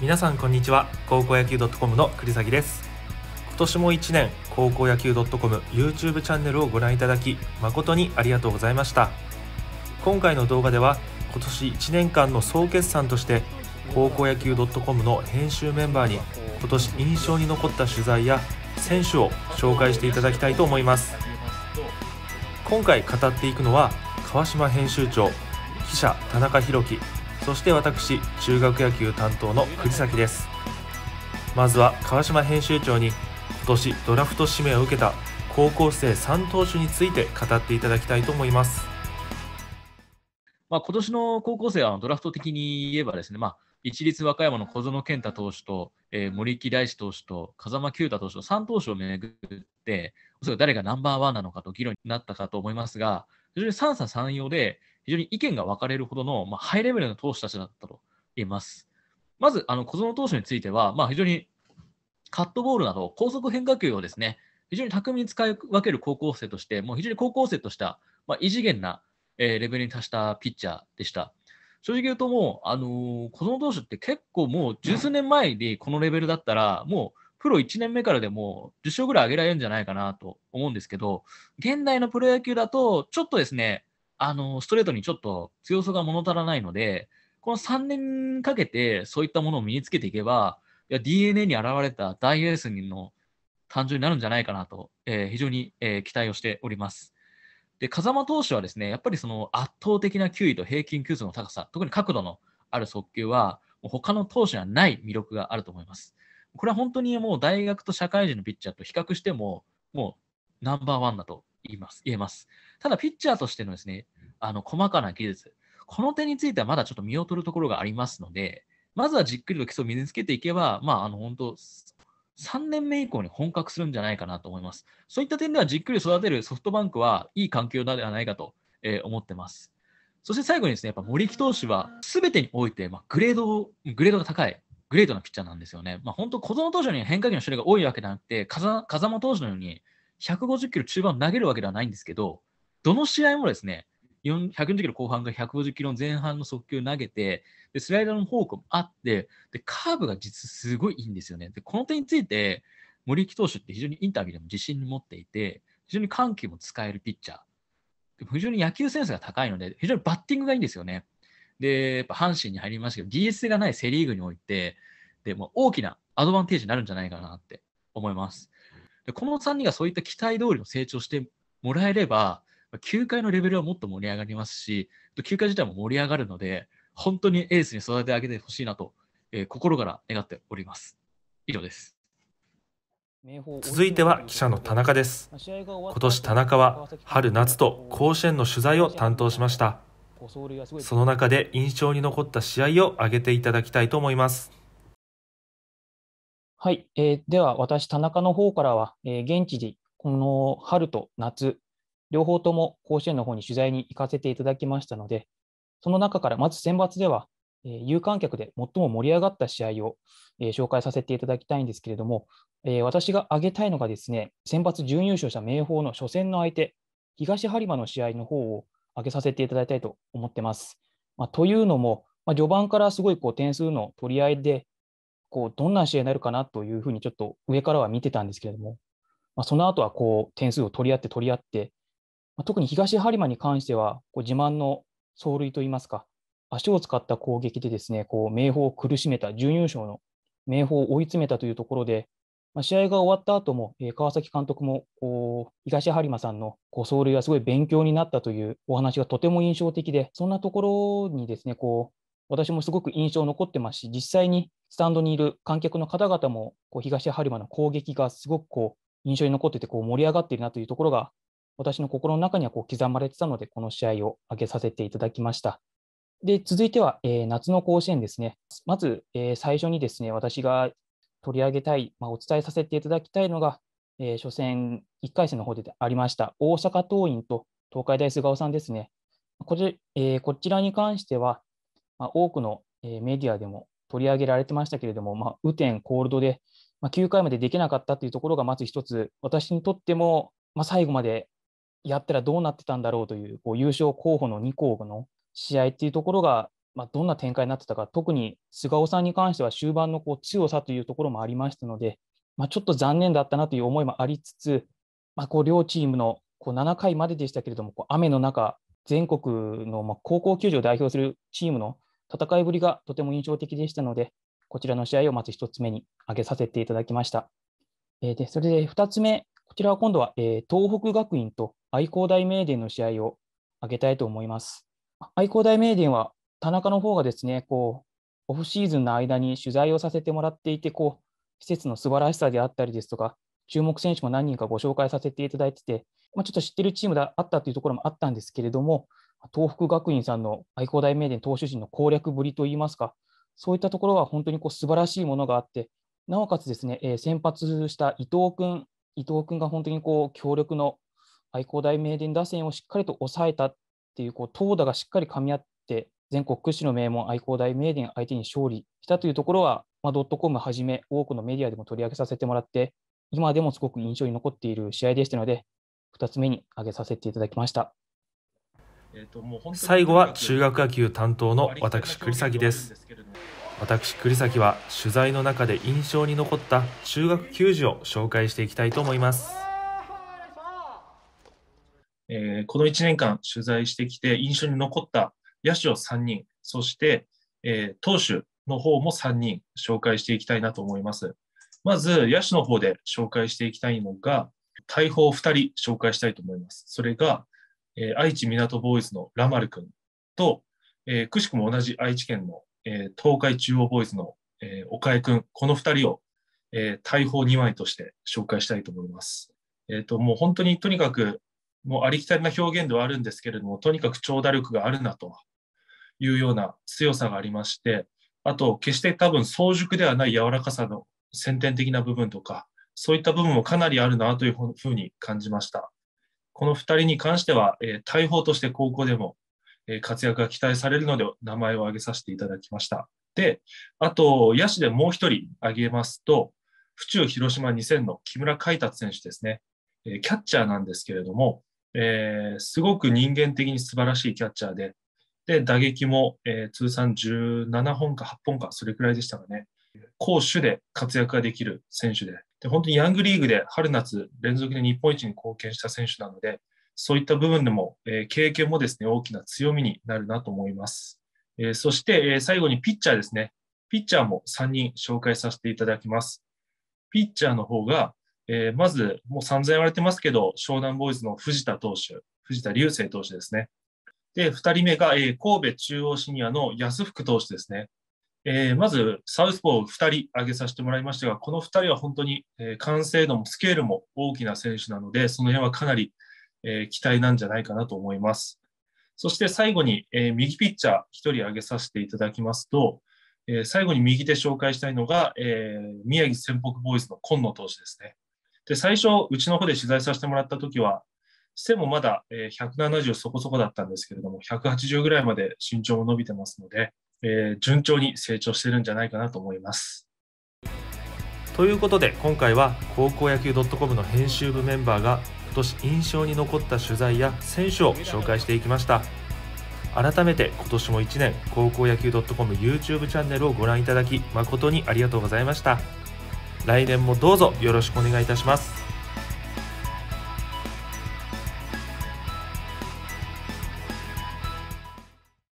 皆さんこんにちは高校野球 .com の栗崎です今年も1年高校野球 .com YouTube チャンネルをご覧いただき誠にありがとうございました今回の動画では今年1年間の総決算として高校野球 .com の編集メンバーに今年印象に残った取材や選手を紹介していただきたいと思います今回語っていくのは川島編集長記者田中裕樹そして私中学野球担当の藤崎ですまずは川島編集長に今年ドラフト指名を受けた高校生3投手について語っていただきたいと思います。まあ、今年の高校生はドラフト的に言えばですね、まあ、一律和歌山の小園健太投手と、えー、森木大志投手と風間球太投手の3投手を巡って、おそらく誰がナンバーワンなのかと議論になったかと思いますが、非常に三者三様で、非常に意見が分かれるほどの、まあ、ハイレベルな投手たちだったと言えます。まず、あの小園投手については、まあ、非常にカットボールなど高速変化球をですね、非常に巧みに使い分ける高校生として、もう非常に高校生とした、まあ、異次元な、えー、レベルに達したピッチャーでした。正直言うともう、あのー、子供投手って結構もう十数年前にこのレベルだったら、もうプロ1年目からでも10勝ぐらい上げられるんじゃないかなと思うんですけど、現代のプロ野球だと、ちょっとですね、あの、ストレートにちょっと強さが物足らないので、この3年かけてそういったものを身につけていけば、DNA に現れた大エースの誕生になるんじゃないかなと、えー、非常に、えー、期待をしております。で、風間投手はですね、やっぱりその圧倒的な球威と平均球数の高さ、特に角度のある速球は、もう他の投手にはない魅力があると思います。これは本当にもう大学と社会人のピッチャーと比較しても、もうナンバーワンだと言います言えます。ただ、ピッチャーとしてのですね、あの、細かな技術、この点についてはまだちょっと見劣るところがありますので、まずはじっくりと基礎を身につけていけば、まあ、あの、本当3年目以降に本格するんじゃないかなと思います。そういった点ではじっくり育てるソフトバンクはいい環境ではないかと、えー、思ってます。そして最後にですね、やっぱ森木投手は全てにおいて、まあ、グレード、グレードが高い、グレードなピッチャーなんですよね。まあ、本当、小園投手に変化球の種類が多いわけではなくて、風間投手のように150キロ中盤投げるわけではないんですけど、どの試合もですね、140キロ後半が150キロ前半の速球投げてで、スライダーのフォークもあって、でカーブが実すごいいいんですよね。で、この点について、森木投手って非常にインタビューでも自信に持っていて、非常に緩急も使えるピッチャー。で非常に野球センスが高いので、非常にバッティングがいいんですよね。で、やっぱ阪神に入りましたけど、DS がないセ・リーグにおいて、でも大きなアドバンテージになるんじゃないかなって思います。でこの3人がそういった期待通りの成長してもらえれば、球界のレベルはもっと盛り上がりますし、球界自体も盛り上がるので、本当にエースに育て上げてほしいなと、えー、心から願っております。以上です。続いては記者の田中です。今年田中は春夏と甲子園の取材を担当しました。その中で印象に残った試合を挙げていただきたいと思います。はい、えー、では私、田中の方からは、えー、現地でこの春と夏、両方とも甲子園の方に取材に行かせていただきましたので、その中からまず選抜では、えー、有観客で最も盛り上がった試合を、えー、紹介させていただきたいんですけれども、えー、私が挙げたいのがですね、選抜準優勝した明豊の初戦の相手、東播磨の試合の方を挙げさせていただきたいと思ってます。まあ、というのも、まあ、序盤からすごいこう点数の取り合いで、こうどんな試合になるかなというふうにちょっと上からは見てたんですけれども、まあ、その後はこう点数を取り合って取り合って、特に東播磨に関しては、こう自慢の走塁といいますか、足を使った攻撃でですね、こう明豊を苦しめた、準優勝の明豊を追い詰めたというところで、まあ、試合が終わった後も、えー、川崎監督もこう東播磨さんのこう走塁はすごい勉強になったというお話がとても印象的で、そんなところにですね、こう私もすごく印象残ってますし、実際にスタンドにいる観客の方々もこう東播磨の攻撃がすごくこう印象に残っててこう盛り上がっているなというところが私の心の中にはこう刻まれてたので、この試合を挙げさせていただきました。で続いては、えー、夏の甲子園ですね。まず、えー、最初にですね私が取り上げたい、まあ、お伝えさせていただきたいのが、えー、初戦1回戦の方でありました大阪桐蔭と東海大菅生さんですね。こち,、えー、こちらに関しては、まあ、多くの、えメディアでも取り上げられてましたけれども、まあ、雨天、コールドで、まあ、9回までできなかったというところがまず一つ、私にとっても、まあ、最後までやったらどうなってたんだろうというこう優勝候補の2校の試合っていうところが、まあ、どんな展開になってたか特に菅尾さんに関しては終盤のこう強さというところもありましたので、まあ、ちょっと残念だったなという思いもありつつ、まあ、こう両チームのこう7回まででしたけれどもこう雨の中全国のま高校球児を代表するチームの戦いぶりがとても印象的でしたので、こちらの試合をまず1つ目に挙げさせていただきました。えー、でそれで2つ目、こちらは今度は、え東北学院と愛工大名電の試合を挙げたいと思います。愛工大名電は田中の方がですね、こうオフシーズンの間に取材をさせてもらっていて、こう施設の素晴らしさであったりですとか、注目選手も何人かご紹介させていただいてて、まあ、ちょっと知ってるチームであったというところもあったんですけれども、東北学院さんの愛工大名電投手陣の攻略ぶりといいますか、そういったところは本当にこう素晴らしいものがあって、なおかつですね、えー、先発した伊藤君、伊藤君が本当にこう強力の愛工大名電打線をしっかりと抑えたっていうこう投打がしっかりかみ合って全国屈指の名門愛工大名電相手に勝利したというところは、まあ、ドットコムはじめ多くのメディアでも取り上げさせてもらって今でもすごく印象に残っている試合でしたので2つ目に挙げさせていただきました。最後は中学野球担当の私栗崎です私栗崎は取材の中で印象に残った中学球児を紹介していきたいと思いますえー、この1年間取材してきて印象に残った野手を3人、そして、えー、投手の方も3人紹介していきたいなと思います。まず野手の方で紹介していきたいのが、大砲2人紹介したいと思います。それが、えー、愛知港ボーイズのラマル君と、えー、くしくも同じ愛知県の、えー、東海中央ボーイズの、えー、岡江君、この2人を、えー、大砲2枚として紹介したいと思います。えっ、ー、と、もう本当にとにかくもうありきたりな表現ではあるんですけれども、とにかく長打力があるなというような強さがありまして、あと、決して多分、早熟ではない柔らかさの先天的な部分とか、そういった部分もかなりあるなというふうに感じました。この2人に関しては、大砲として高校でも、活躍が期待されるので、名前を挙げさせていただきました。で、あと、野手でもう1人挙げますと、府中広島2000の木村海達選手ですね、キャッチャーなんですけれども、えー、すごく人間的に素晴らしいキャッチャーで、で打撃も、えー、通算17本か8本か、それくらいでしたかね。攻守で活躍ができる選手でで、本当にヤングリーグで春夏連続で日本一に貢献した選手なので、そういった部分でも、えー、経験もですね、大きな強みになるなと思います。えー、そして、えー、最後にピッチャーですね。ピッチャーも3人紹介させていただきます。ピッチャーの方が、えー、まず、もう散々言われてますけど、湘南ボーイズの藤田投手、藤田流星投手ですね。で、2人目が、えー、神戸中央シニアの安福投手ですね。えー、まず、サウスポー2人挙げさせてもらいましたが、この2人は本当に、え完成度もスケールも大きな選手なので、その辺はかなり、え期待なんじゃないかなと思います。そして最後に、え右ピッチャー1人挙げさせていただきますと、え最後に右手紹介したいのが、え宮城仙北ボーイズの今野投手ですね。で、最初、うちの方で取材させてもらった時は、背もまだ170そこそこだったんですけれども、180ぐらいまで身長も伸びてますので、えー、順調に成長してるんじゃないかなと思います。ということで今回は高校野球 .com の編集部メンバーが今年印象に残った取材や選手を紹介していきました改めて今年も1年高校野球 .comYouTube チャンネルをご覧いただき誠にありがとうございました。来年もどうぞよろしくお願いいたします